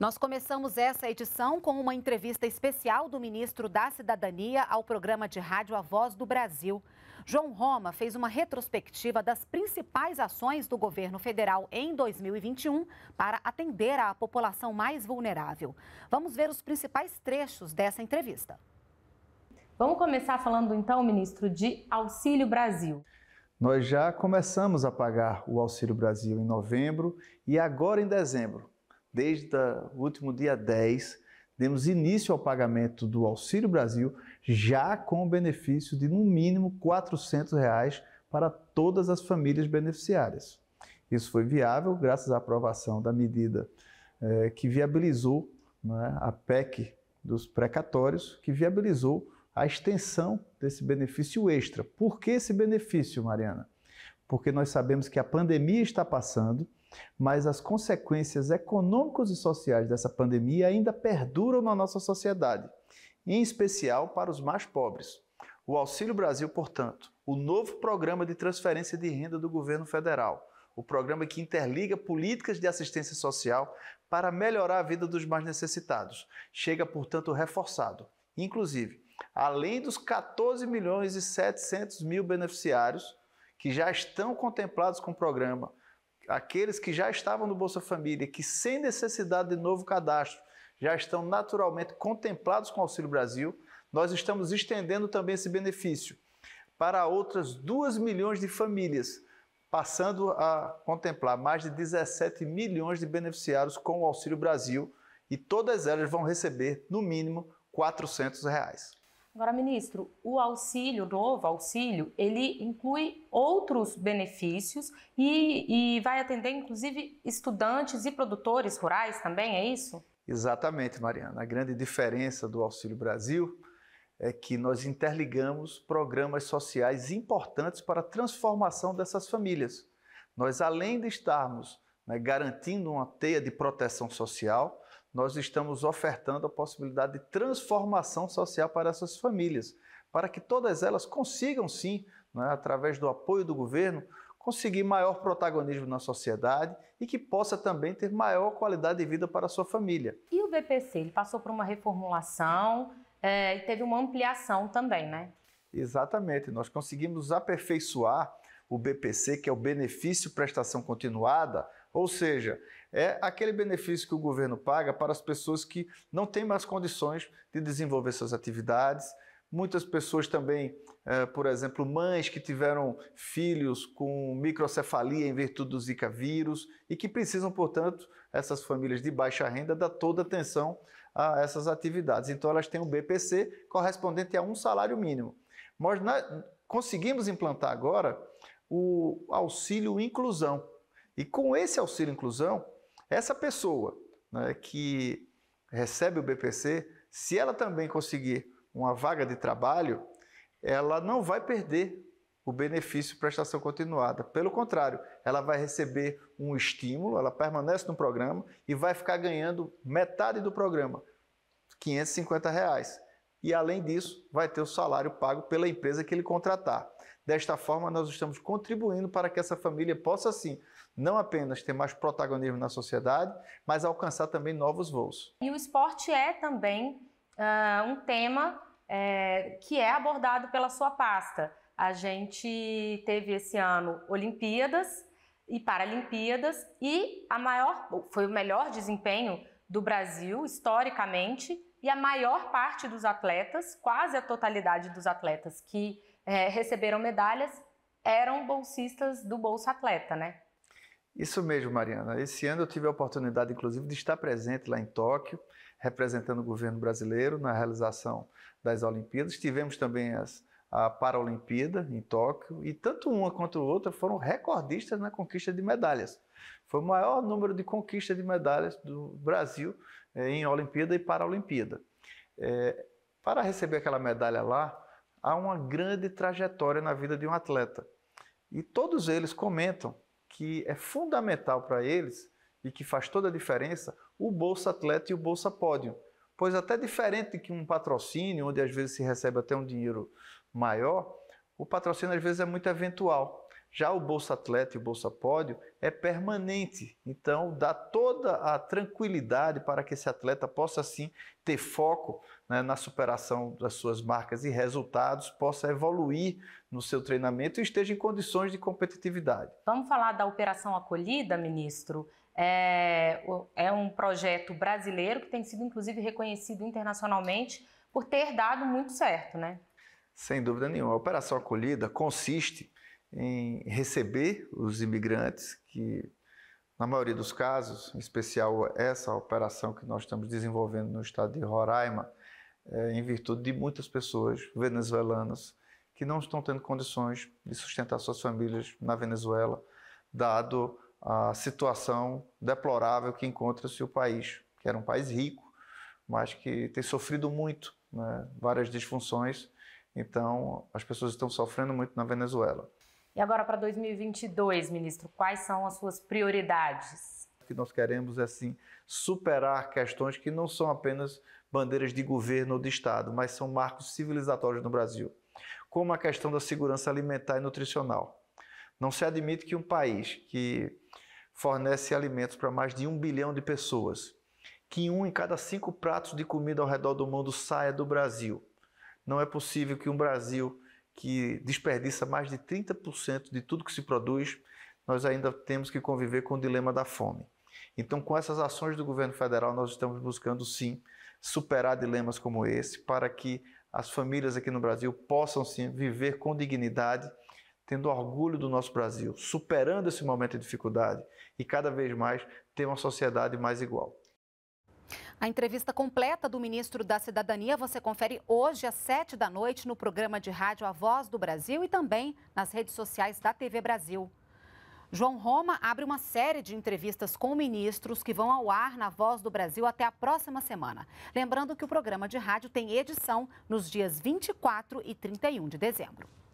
Nós começamos essa edição com uma entrevista especial do ministro da Cidadania ao programa de rádio A Voz do Brasil. João Roma fez uma retrospectiva das principais ações do governo federal em 2021 para atender à população mais vulnerável. Vamos ver os principais trechos dessa entrevista. Vamos começar falando então, ministro, de Auxílio Brasil. Nós já começamos a pagar o Auxílio Brasil em novembro e agora em dezembro desde o último dia 10, demos início ao pagamento do Auxílio Brasil, já com o benefício de no mínimo R$ reais para todas as famílias beneficiárias. Isso foi viável graças à aprovação da medida eh, que viabilizou né, a PEC dos precatórios, que viabilizou a extensão desse benefício extra. Por que esse benefício, Mariana? Porque nós sabemos que a pandemia está passando mas as consequências econômicas e sociais dessa pandemia ainda perduram na nossa sociedade, em especial para os mais pobres. O Auxílio Brasil, portanto, o novo programa de transferência de renda do governo federal, o programa que interliga políticas de assistência social para melhorar a vida dos mais necessitados, chega, portanto, reforçado. Inclusive, além dos 14 milhões e 700 mil beneficiários que já estão contemplados com o programa, aqueles que já estavam no Bolsa Família, que sem necessidade de novo cadastro, já estão naturalmente contemplados com o Auxílio Brasil, nós estamos estendendo também esse benefício para outras 2 milhões de famílias, passando a contemplar mais de 17 milhões de beneficiários com o Auxílio Brasil e todas elas vão receber, no mínimo, R$ 400. Reais. Agora, ministro, o auxílio, o novo auxílio, ele inclui outros benefícios e, e vai atender, inclusive, estudantes e produtores rurais também, é isso? Exatamente, Mariana. A grande diferença do Auxílio Brasil é que nós interligamos programas sociais importantes para a transformação dessas famílias. Nós, além de estarmos né, garantindo uma teia de proteção social, nós estamos ofertando a possibilidade de transformação social para essas famílias, para que todas elas consigam, sim, né, através do apoio do governo, conseguir maior protagonismo na sociedade e que possa também ter maior qualidade de vida para a sua família. E o BPC, ele passou por uma reformulação é, e teve uma ampliação também, né? Exatamente, nós conseguimos aperfeiçoar o BPC, que é o benefício prestação continuada, ou seja, é aquele benefício que o governo paga para as pessoas que não têm mais condições de desenvolver suas atividades. Muitas pessoas também, é, por exemplo, mães que tiveram filhos com microcefalia em virtude do Zika vírus e que precisam, portanto, essas famílias de baixa renda, dar toda atenção a essas atividades. Então, elas têm um BPC correspondente a um salário mínimo. Mas nós conseguimos implantar agora o auxílio inclusão. E com esse auxílio inclusão, essa pessoa né, que recebe o BPC, se ela também conseguir uma vaga de trabalho, ela não vai perder o benefício prestação continuada. Pelo contrário, ela vai receber um estímulo, ela permanece no programa e vai ficar ganhando metade do programa, 550 reais e, além disso, vai ter o salário pago pela empresa que ele contratar. Desta forma, nós estamos contribuindo para que essa família possa, sim, não apenas ter mais protagonismo na sociedade, mas alcançar também novos voos. E o esporte é também uh, um tema é, que é abordado pela sua pasta. A gente teve esse ano Olimpíadas e Paralimpíadas e a maior foi o melhor desempenho do Brasil historicamente e a maior parte dos atletas, quase a totalidade dos atletas que é, receberam medalhas, eram bolsistas do Bolsa Atleta, né? Isso mesmo, Mariana. Esse ano eu tive a oportunidade, inclusive, de estar presente lá em Tóquio, representando o governo brasileiro na realização das Olimpíadas. Tivemos também as, a Paralimpíada em Tóquio e tanto uma quanto outra foram recordistas na conquista de medalhas. Foi o maior número de conquistas de medalhas do Brasil eh, em Olimpíada e Paralimpíada. É, para receber aquela medalha lá, há uma grande trajetória na vida de um atleta. E todos eles comentam que é fundamental para eles e que faz toda a diferença o Bolsa Atleta e o Bolsa Pódio. Pois até diferente que um patrocínio, onde às vezes se recebe até um dinheiro maior, o patrocínio às vezes é muito eventual. Já o Bolsa Atleta e o Bolsa Pódio é permanente, então dá toda a tranquilidade para que esse atleta possa sim ter foco né, na superação das suas marcas e resultados, possa evoluir no seu treinamento e esteja em condições de competitividade. Vamos falar da Operação Acolhida, ministro? É, é um projeto brasileiro que tem sido inclusive reconhecido internacionalmente por ter dado muito certo, né? Sem dúvida nenhuma. A Operação Acolhida consiste em receber os imigrantes que, na maioria dos casos, em especial essa operação que nós estamos desenvolvendo no estado de Roraima, é, em virtude de muitas pessoas venezuelanas que não estão tendo condições de sustentar suas famílias na Venezuela, dado a situação deplorável que encontra-se o país, que era um país rico, mas que tem sofrido muito, né, várias disfunções. Então, as pessoas estão sofrendo muito na Venezuela. E agora para 2022, ministro, quais são as suas prioridades? O que nós queremos é assim superar questões que não são apenas bandeiras de governo ou de Estado, mas são marcos civilizatórios no Brasil, como a questão da segurança alimentar e nutricional. Não se admite que um país que fornece alimentos para mais de um bilhão de pessoas, que um em cada cinco pratos de comida ao redor do mundo saia do Brasil. Não é possível que um Brasil que desperdiça mais de 30% de tudo que se produz, nós ainda temos que conviver com o dilema da fome. Então, com essas ações do governo federal, nós estamos buscando sim superar dilemas como esse, para que as famílias aqui no Brasil possam sim viver com dignidade, tendo orgulho do nosso Brasil, superando esse momento de dificuldade e cada vez mais ter uma sociedade mais igual. A entrevista completa do ministro da Cidadania você confere hoje às sete da noite no programa de rádio A Voz do Brasil e também nas redes sociais da TV Brasil. João Roma abre uma série de entrevistas com ministros que vão ao ar na Voz do Brasil até a próxima semana. Lembrando que o programa de rádio tem edição nos dias 24 e 31 de dezembro.